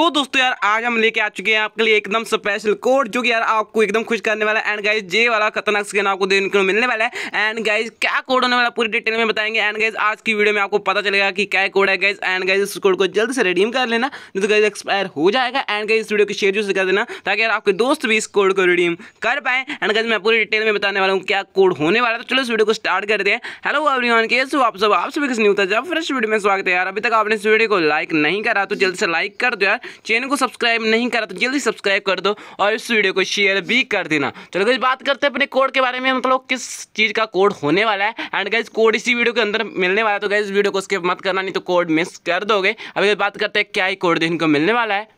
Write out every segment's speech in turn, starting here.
तो दोस्तों यार आज हम लेके आ चुके हैं आपके लिए एकदम स्पेशल कोड जो कि यार आपको एकदम खुश करने वाला है एंड गाइज जे वाला खतरनाक स्किन आपको देने को मिलने वाला है एंड गाइज क्या कोड होने वाला पूरी डिटेल में बताएंगे एंड गाइज आज की वीडियो में आपको पता चलेगा कि क्या कोड है गाइज एंड गाइज इस कोड को जल्द से रिडीम कर लेना नहीं तो गाइज एक्सपायर हो जाएगा एंड गाइज इस वीडियो को शेयर जरूर कर देना ताकि यार आपके दोस्त भी इस कोड को रिडीम कर पाए एंड गाइज मैं पूरी डिटेल में बताने वाला हूँ क्या कोड होने वाला है तो चलो इस वीडियो को स्टार्ट कर दे हेलो एवरीवन वन केस आप सब आप सभी किस न्यूज जब फ्रेश वीडियो में स्वागत है यार अभी तक आपने इस वीडियो को लाइक नहीं करा तो जल्द से लाइक कर दो यार चैनल को सब्सक्राइब नहीं करा तो जल्दी सब्सक्राइब कर दो और इस वीडियो को शेयर भी कर देना चलो गई बात करते हैं अपने कोड के बारे में मतलब किस चीज़ का कोड होने वाला है एंड गाइज कोड इसी वीडियो के अंदर मिलने वाला है तो गाइज वीडियो को स्किप मत करना नहीं तो कोड मिस कर दोगे अभी बात करते हैं क्या ही कोड इनको मिलने वाला है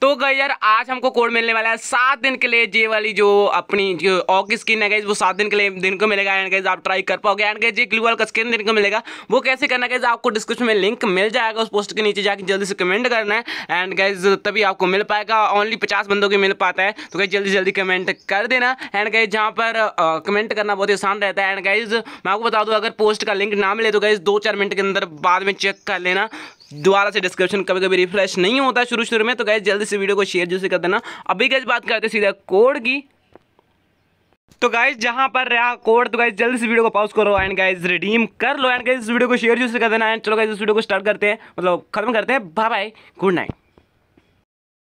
तो गई यार आज हमको कोड मिलने वाला है सात दिन के लिए जे वाली जो अपनी जो ऑक स्किन है गई वो सात दिन के लिए दिन को मिलेगा एंड गई आप ट्राई कर पाओगे एंड गई जी ग्लू वाल का स्किन दिन को मिलेगा वो कैसे करना गई आपको डिस्क्रिप्शन में लिंक मिल जाएगा उस पोस्ट के नीचे जाकर जल्दी से कमेंट करना है एंड गाइज तभी आपको मिल पाएगा ओनली पचास बंदों के मिल पाता है तो गई जल्दी जल्दी कमेंट कर देना एंड गाइज जहाँ पर कमेंट करना बहुत ही आसान रहता है एंड गाइज मैं आपको बता दूँ अगर पोस्ट का लिंक ना मिले तो गई दो चार मिनट के अंदर बाद में चेक कर लेना दोबारा से डिस्क्रिप्शन कभी कभी रिफ्रेश नहीं होता है शुरू शुरू में तो गैस जल्दी से वीडियो को शेयर जैसे कर देना अभी गैस बात करते हैं सीधा कोड की तो गाइज जहां पर रहा कोड तो गाइज जल्दी से वीडियो को पॉज करो एंड गाइज रिडीम कर लो एंड गाइज वीडियो को शेयर जैसे कर देना एंड चलो गाइज इस वीडियो को स्टार्ट करते हैं मतलब खत्म करते हैं बाय बाय गुड नाइट